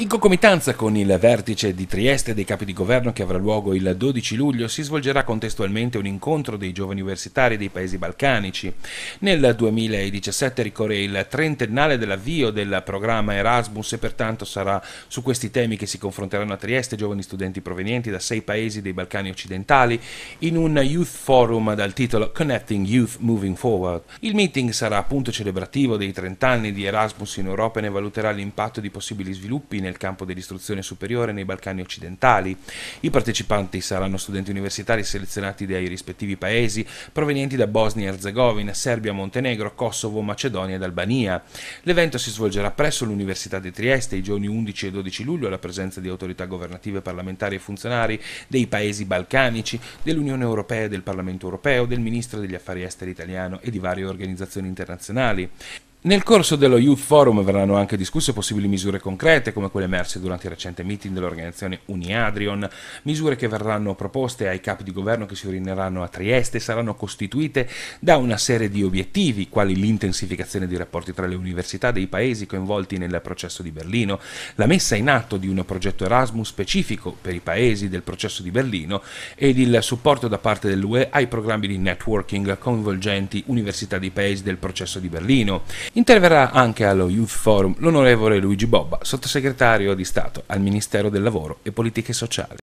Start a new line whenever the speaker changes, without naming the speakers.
In concomitanza con il vertice di Trieste dei capi di governo che avrà luogo il 12 luglio, si svolgerà contestualmente un incontro dei giovani universitari dei paesi balcanici. Nel 2017 ricorre il trentennale dell'avvio del programma Erasmus e pertanto sarà su questi temi che si confronteranno a Trieste giovani studenti provenienti da sei paesi dei Balcani occidentali in un Youth Forum dal titolo Connecting Youth Moving Forward. Il meeting sarà appunto celebrativo dei 30 anni di Erasmus in Europa e ne valuterà l'impatto di possibili sviluppi nel nel campo dell'istruzione superiore nei Balcani occidentali. I partecipanti saranno studenti universitari selezionati dai rispettivi paesi provenienti da Bosnia e Herzegovina, Serbia, Montenegro, Kosovo, Macedonia ed Albania. L'evento si svolgerà presso l'Università di Trieste i giorni 11 e 12 luglio alla presenza di autorità governative, parlamentari e funzionari dei paesi balcanici, dell'Unione Europea e del Parlamento Europeo, del Ministro degli Affari Esteri italiano e di varie organizzazioni internazionali. Nel corso dello Youth Forum verranno anche discusse possibili misure concrete, come quelle emerse durante il recente meeting dell'organizzazione Uniadrion, misure che verranno proposte ai capi di governo che si riuniranno a Trieste e saranno costituite da una serie di obiettivi, quali l'intensificazione dei rapporti tra le università dei paesi coinvolti nel processo di Berlino, la messa in atto di un progetto Erasmus specifico per i paesi del processo di Berlino ed il supporto da parte dell'UE ai programmi di networking coinvolgenti università dei paesi del processo di Berlino. Interverrà anche allo Youth Forum l'onorevole Luigi Bobba, sottosegretario di Stato al Ministero del Lavoro e Politiche Sociali.